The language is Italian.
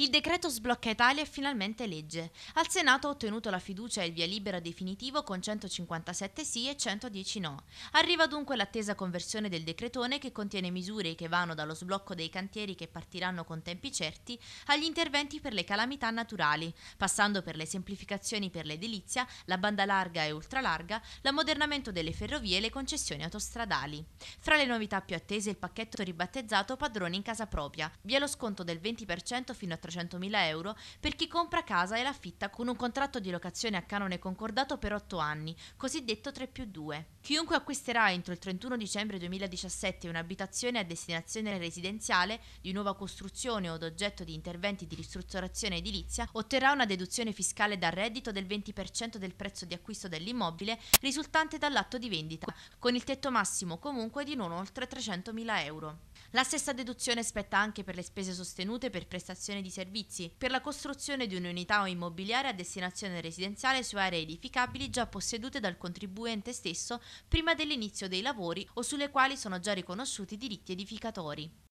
Il decreto sblocca Italia è finalmente legge. Al Senato ha ottenuto la fiducia e il via libera definitivo con 157 sì e 110 no. Arriva dunque l'attesa conversione del decretone che contiene misure che vanno dallo sblocco dei cantieri che partiranno con tempi certi agli interventi per le calamità naturali, passando per le semplificazioni per l'edilizia, la banda larga e ultralarga, l'ammodernamento delle ferrovie e le concessioni autostradali. Fra le novità più attese il pacchetto ribattezzato Padroni in casa propria. Vi è lo sconto del 20% fino a 300.000 euro per chi compra casa e l'affitta con un contratto di locazione a canone concordato per 8 anni, cosiddetto 3 più 2. Chiunque acquisterà entro il 31 dicembre 2017 un'abitazione a destinazione residenziale di nuova costruzione o ad oggetto di interventi di ristrutturazione edilizia otterrà una deduzione fiscale dal reddito del 20% del prezzo di acquisto dell'immobile risultante dall'atto di vendita, con il tetto massimo comunque di non oltre 300.000 euro. La stessa deduzione spetta anche per le spese sostenute per prestazione di servizi, per la costruzione di un'unità o immobiliare a destinazione residenziale su aree edificabili già possedute dal contribuente stesso prima dell'inizio dei lavori o sulle quali sono già riconosciuti diritti edificatori.